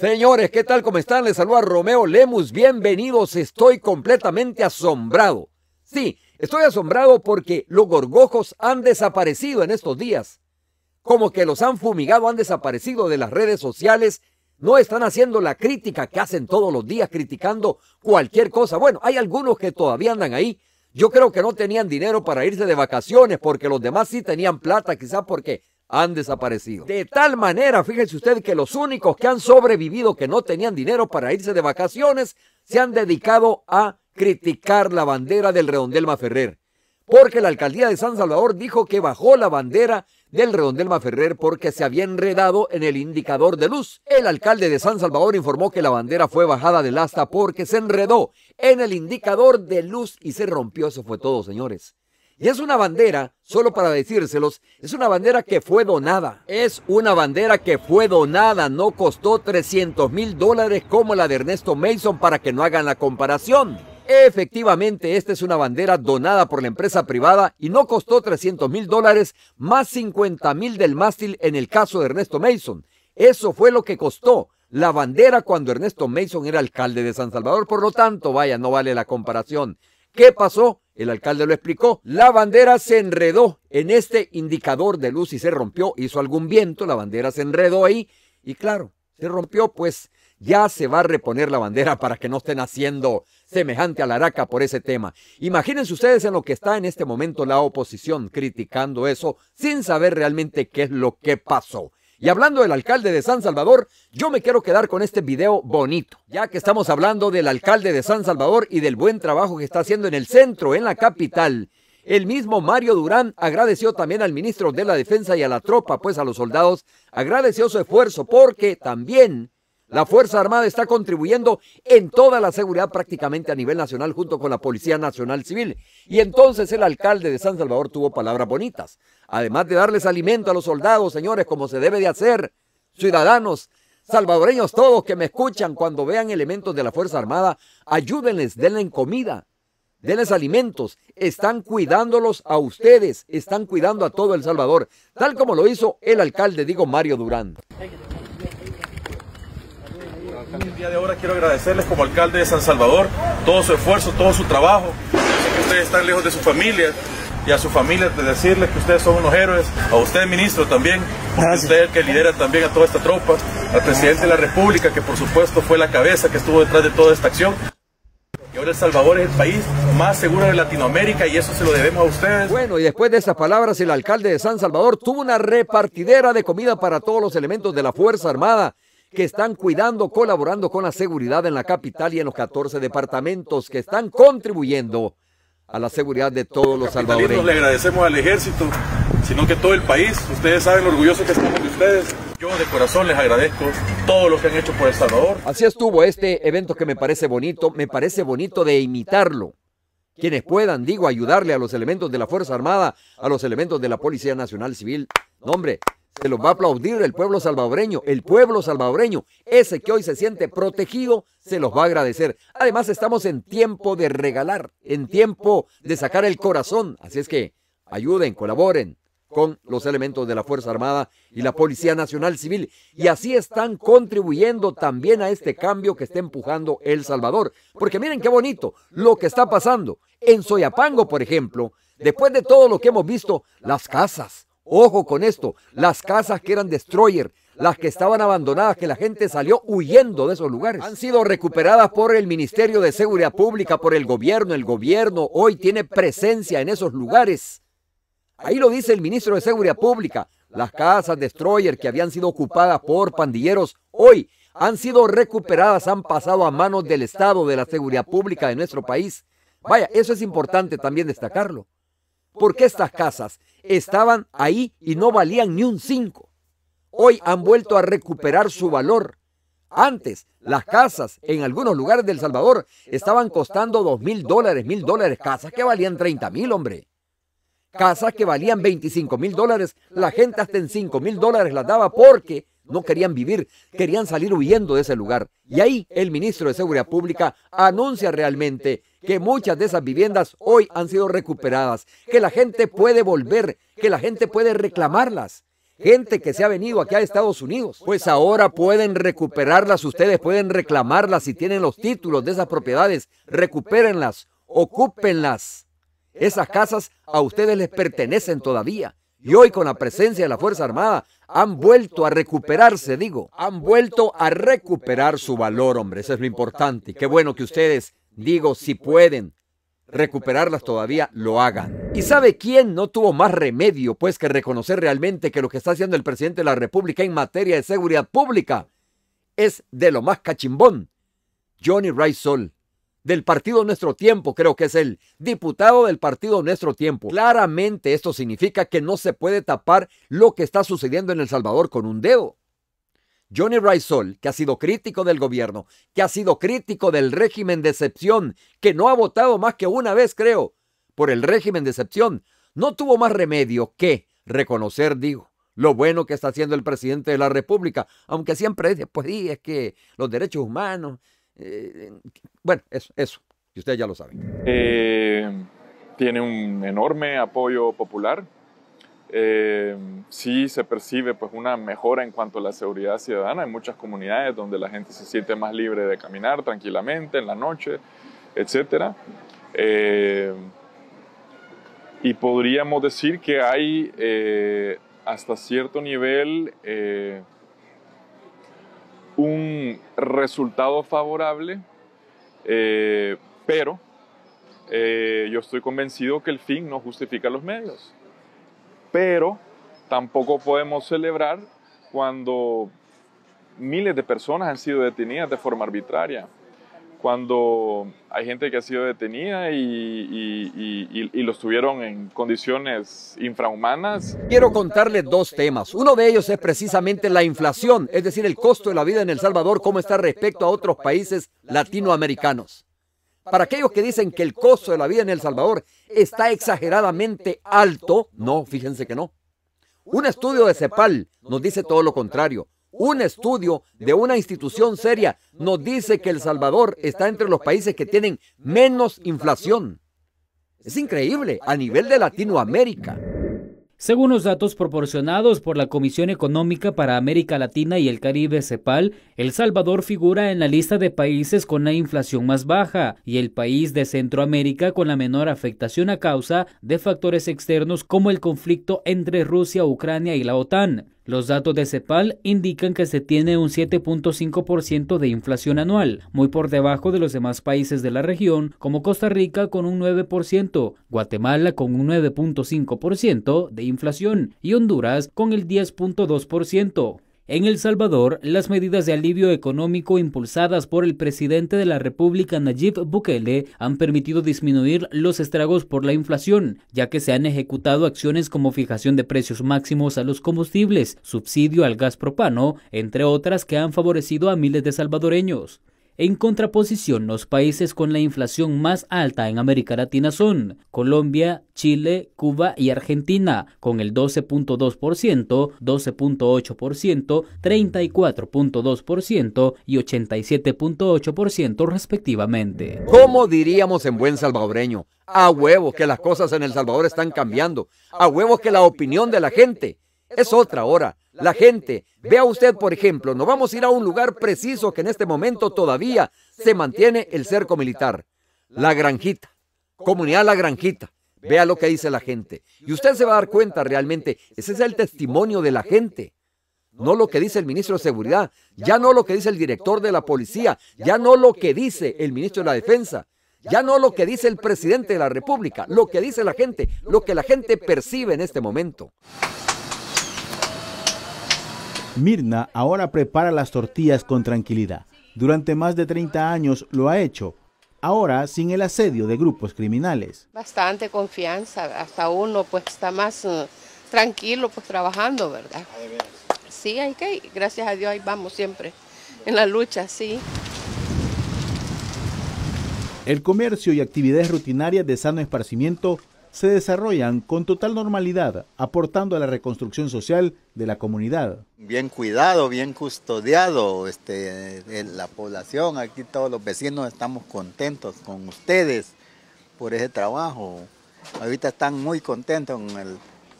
Señores, ¿qué tal? ¿Cómo están? Les saluda Romeo Lemus. Bienvenidos. Estoy completamente asombrado. Sí, estoy asombrado porque los gorgojos han desaparecido en estos días. Como que los han fumigado, han desaparecido de las redes sociales. No están haciendo la crítica que hacen todos los días, criticando cualquier cosa. Bueno, hay algunos que todavía andan ahí, yo creo que no tenían dinero para irse de vacaciones porque los demás sí tenían plata, quizás porque han desaparecido. De tal manera, fíjese usted que los únicos que han sobrevivido que no tenían dinero para irse de vacaciones se han dedicado a criticar la bandera del Redondelma Ferrer, Porque la alcaldía de San Salvador dijo que bajó la bandera del Redondelma Ferrer porque se había enredado en el indicador de luz. El alcalde de San Salvador informó que la bandera fue bajada del asta porque se enredó en el indicador de luz y se rompió. Eso fue todo, señores. Y es una bandera, solo para decírselos, es una bandera que fue donada. Es una bandera que fue donada, no costó 300 mil dólares como la de Ernesto Mason para que no hagan la comparación. Efectivamente, esta es una bandera donada por la empresa privada y no costó 300 mil dólares más 50 mil del mástil en el caso de Ernesto Mason. Eso fue lo que costó la bandera cuando Ernesto Mason era alcalde de San Salvador. Por lo tanto, vaya, no vale la comparación. ¿Qué pasó? El alcalde lo explicó. La bandera se enredó en este indicador de luz y se rompió. Hizo algún viento, la bandera se enredó ahí y claro, se rompió, pues ya se va a reponer la bandera para que no estén haciendo semejante a alaraca por ese tema. Imagínense ustedes en lo que está en este momento la oposición criticando eso sin saber realmente qué es lo que pasó. Y hablando del alcalde de San Salvador, yo me quiero quedar con este video bonito, ya que estamos hablando del alcalde de San Salvador y del buen trabajo que está haciendo en el centro, en la capital. El mismo Mario Durán agradeció también al ministro de la Defensa y a la tropa, pues a los soldados, agradeció su esfuerzo porque también la Fuerza Armada está contribuyendo en toda la seguridad prácticamente a nivel nacional junto con la Policía Nacional Civil. Y entonces el alcalde de San Salvador tuvo palabras bonitas. Además de darles alimento a los soldados, señores, como se debe de hacer, ciudadanos, salvadoreños todos que me escuchan, cuando vean elementos de la Fuerza Armada, ayúdenles, denles comida, denles alimentos. Están cuidándolos a ustedes, están cuidando a todo El Salvador, tal como lo hizo el alcalde, digo Mario Durán. El día de ahora quiero agradecerles como alcalde de San Salvador todo su esfuerzo, todo su trabajo. que ustedes están lejos de su familia y a su familia de decirles que ustedes son unos héroes, a usted ministro también, porque usted el que lidera también a toda esta tropa, al presidente de la República que por supuesto fue la cabeza que estuvo detrás de toda esta acción. Y ahora El Salvador es el país más seguro de Latinoamérica y eso se lo debemos a ustedes. Bueno, y después de estas palabras, el alcalde de San Salvador tuvo una repartidera de comida para todos los elementos de la Fuerza Armada que están cuidando, colaborando con la seguridad en la capital y en los 14 departamentos que están contribuyendo a la seguridad de todos los salvadoreños. Le agradecemos al ejército, sino que todo el país, ustedes saben lo orgullosos que estamos de ustedes. Yo de corazón les agradezco todo lo que han hecho por El Salvador. Así estuvo este evento que me parece bonito, me parece bonito de imitarlo. Quienes puedan, digo, ayudarle a los elementos de la Fuerza Armada, a los elementos de la Policía Nacional Civil. nombre, se los va a aplaudir el pueblo salvadoreño. El pueblo salvadoreño, ese que hoy se siente protegido, se los va a agradecer. Además, estamos en tiempo de regalar, en tiempo de sacar el corazón. Así es que ayuden, colaboren con los elementos de la Fuerza Armada y la Policía Nacional Civil. Y así están contribuyendo también a este cambio que está empujando El Salvador. Porque miren qué bonito lo que está pasando. En Soyapango, por ejemplo, después de todo lo que hemos visto, las casas, Ojo con esto, las casas que eran destroyer, las que estaban abandonadas, que la gente salió huyendo de esos lugares. Han sido recuperadas por el Ministerio de Seguridad Pública, por el gobierno. El gobierno hoy tiene presencia en esos lugares. Ahí lo dice el ministro de Seguridad Pública. Las casas destroyer que habían sido ocupadas por pandilleros hoy han sido recuperadas, han pasado a manos del Estado, de la seguridad pública de nuestro país. Vaya, eso es importante también destacarlo porque estas casas estaban ahí y no valían ni un cinco. Hoy han vuelto a recuperar su valor. Antes, las casas en algunos lugares del Salvador estaban costando dos mil dólares, mil dólares, casas que valían 30 mil, hombre. Casas que valían 25 mil dólares, la gente hasta en 5 mil dólares las daba porque no querían vivir, querían salir huyendo de ese lugar. Y ahí el ministro de Seguridad Pública anuncia realmente que muchas de esas viviendas hoy han sido recuperadas, que la gente puede volver, que la gente puede reclamarlas. Gente que se ha venido aquí a Estados Unidos, pues ahora pueden recuperarlas, ustedes pueden reclamarlas si tienen los títulos de esas propiedades, recupérenlas, ocúpenlas. Esas casas a ustedes les pertenecen todavía. Y hoy con la presencia de la Fuerza Armada han vuelto a recuperarse, digo, han vuelto a recuperar su valor, hombre, eso es lo importante. Qué bueno que ustedes Digo, si pueden recuperarlas todavía, lo hagan. ¿Y sabe quién no tuvo más remedio, pues, que reconocer realmente que lo que está haciendo el presidente de la República en materia de seguridad pública es de lo más cachimbón? Johnny Sol, del partido Nuestro Tiempo, creo que es él, diputado del partido Nuestro Tiempo. Claramente esto significa que no se puede tapar lo que está sucediendo en El Salvador con un dedo. Johnny Raisol, que ha sido crítico del gobierno, que ha sido crítico del régimen de excepción, que no ha votado más que una vez, creo, por el régimen de excepción, no tuvo más remedio que reconocer, digo, lo bueno que está haciendo el presidente de la República, aunque siempre dice, pues sí, es que los derechos humanos, eh, bueno, eso, eso, y ustedes ya lo saben. Eh, tiene un enorme apoyo popular, eh, sí se percibe pues una mejora en cuanto a la seguridad ciudadana. en muchas comunidades donde la gente se siente más libre de caminar tranquilamente en la noche, etc. Eh, y podríamos decir que hay eh, hasta cierto nivel un resultado favorable, pero yo estoy convencido que el fin no justifica los medios pero tampoco podemos celebrar cuando miles de personas han sido detenidas de forma arbitraria, cuando hay gente que ha sido detenida y, lo estuvieron los tuvieron en condiciones infrahumanas. Quiero contarles dos temas. Uno de ellos es precisamente la inflación, es decir, el costo de la vida en El Salvador, cómo está respecto a otros países latinoamericanos. Para aquellos que dicen que el costo de la vida en El Salvador está exageradamente alto, no, fíjense que no. Un estudio de CEPAL nos dice todo lo contrario. Un estudio de una institución seria nos dice que El Salvador está entre los países que tienen menos inflación. Es increíble a nivel de Latinoamérica. Según los datos proporcionados por la Comisión Económica para América Latina y el Caribe CEPAL, El Salvador figura en la lista de países con la inflación más baja y el país de Centroamérica con la menor afectación a causa de factores externos como el conflicto entre Rusia, Ucrania y la OTAN. Los datos de CEPAL indican que se tiene un 7.5% de inflación anual, muy por debajo de los demás países de la región, como Costa Rica con un 9%, Guatemala con un 9.5% de inflación y Honduras con el 10.2%. En El Salvador, las medidas de alivio económico impulsadas por el presidente de la República Nayib Bukele han permitido disminuir los estragos por la inflación, ya que se han ejecutado acciones como fijación de precios máximos a los combustibles, subsidio al gas propano, entre otras que han favorecido a miles de salvadoreños. En contraposición, los países con la inflación más alta en América Latina son Colombia, Chile, Cuba y Argentina, con el 12.2%, 12.8%, 34.2% y 87.8% respectivamente. ¿Cómo diríamos en buen salvadoreño? A huevo que las cosas en El Salvador están cambiando, a huevos que la opinión de la gente es otra hora la gente. Vea usted, por ejemplo, no vamos a ir a un lugar preciso que en este momento todavía se mantiene el cerco militar. La granjita. Comunidad La Granjita. Vea lo que dice la gente. Y usted se va a dar cuenta realmente, ese es el testimonio de la gente. No lo que dice el ministro de Seguridad, ya no lo que dice el director de la policía, ya no lo que dice el ministro de la Defensa, ya no lo que dice el presidente de la República, lo que dice la gente, lo que la gente percibe en este momento. Mirna ahora prepara las tortillas con tranquilidad. Durante más de 30 años lo ha hecho, ahora sin el asedio de grupos criminales. Bastante confianza, hasta uno pues está más eh, tranquilo pues trabajando, ¿verdad? Ah, sí, hay que, gracias a Dios ahí vamos siempre, en la lucha, sí. El comercio y actividades rutinarias de sano esparcimiento se desarrollan con total normalidad, aportando a la reconstrucción social de la comunidad. Bien cuidado, bien custodiado este, la población, aquí todos los vecinos estamos contentos con ustedes por ese trabajo. Ahorita están muy contentos con el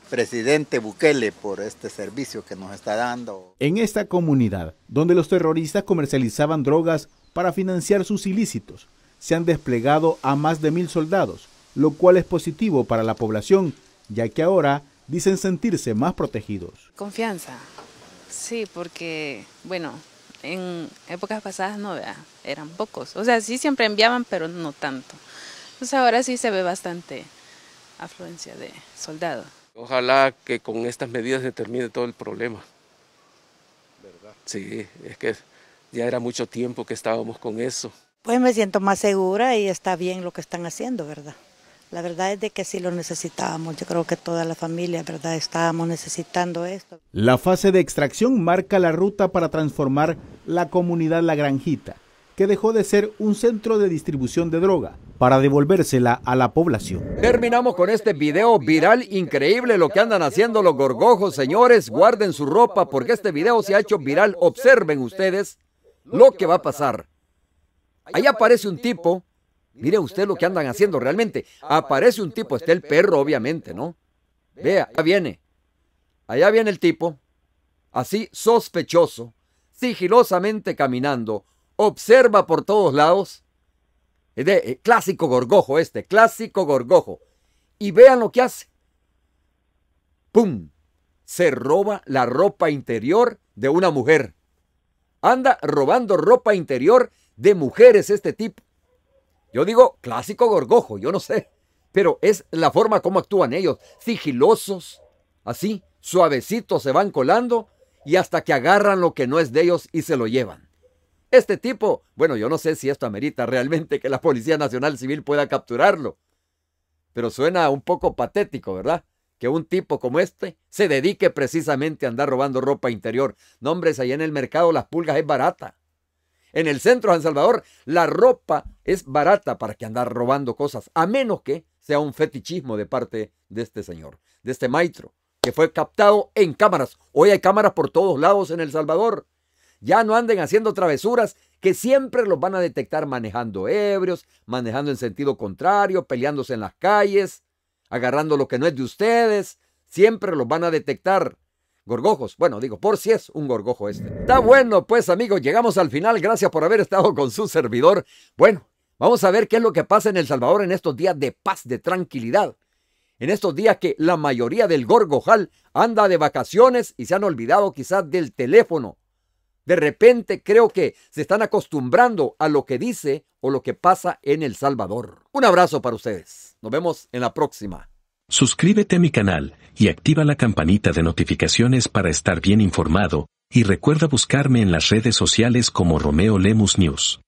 presidente Bukele por este servicio que nos está dando. En esta comunidad, donde los terroristas comercializaban drogas para financiar sus ilícitos, se han desplegado a más de mil soldados lo cual es positivo para la población, ya que ahora dicen sentirse más protegidos. Confianza, sí, porque, bueno, en épocas pasadas no eran pocos. O sea, sí siempre enviaban, pero no tanto. Entonces ahora sí se ve bastante afluencia de soldados. Ojalá que con estas medidas se termine todo el problema. ¿Verdad? Sí, es que ya era mucho tiempo que estábamos con eso. Pues me siento más segura y está bien lo que están haciendo, ¿verdad? La verdad es de que sí lo necesitábamos. Yo creo que toda la familia, ¿verdad? Estábamos necesitando esto. La fase de extracción marca la ruta para transformar la comunidad La Granjita, que dejó de ser un centro de distribución de droga para devolvérsela a la población. Terminamos con este video viral increíble lo que andan haciendo los gorgojos, señores. Guarden su ropa porque este video se ha hecho viral. Observen ustedes lo que va a pasar. Ahí aparece un tipo Mire usted lo que andan haciendo realmente. Aparece un tipo, está el perro obviamente, ¿no? Vea, allá viene. Allá viene el tipo, así sospechoso, sigilosamente caminando, observa por todos lados. de, eh, clásico gorgojo este, clásico gorgojo. Y vean lo que hace. ¡Pum! Se roba la ropa interior de una mujer. Anda robando ropa interior de mujeres este tipo. Yo digo clásico gorgojo, yo no sé, pero es la forma como actúan ellos, sigilosos, así, suavecitos se van colando y hasta que agarran lo que no es de ellos y se lo llevan. Este tipo, bueno, yo no sé si esto amerita realmente que la Policía Nacional Civil pueda capturarlo, pero suena un poco patético, ¿verdad? Que un tipo como este se dedique precisamente a andar robando ropa interior. No, hombre, en el mercado las pulgas es barata en el centro de San Salvador, la ropa es barata para que andar robando cosas, a menos que sea un fetichismo de parte de este señor, de este maestro, que fue captado en cámaras. Hoy hay cámaras por todos lados en El Salvador. Ya no anden haciendo travesuras que siempre los van a detectar manejando ebrios, manejando en sentido contrario, peleándose en las calles, agarrando lo que no es de ustedes. Siempre los van a detectar gorgojos. Bueno, digo, por si es un gorgojo este. Está bueno, pues amigos, llegamos al final. Gracias por haber estado con su servidor. Bueno, vamos a ver qué es lo que pasa en El Salvador en estos días de paz, de tranquilidad. En estos días que la mayoría del gorgojal anda de vacaciones y se han olvidado quizás del teléfono. De repente creo que se están acostumbrando a lo que dice o lo que pasa en El Salvador. Un abrazo para ustedes. Nos vemos en la próxima. Suscríbete a mi canal y activa la campanita de notificaciones para estar bien informado, y recuerda buscarme en las redes sociales como Romeo Lemus News.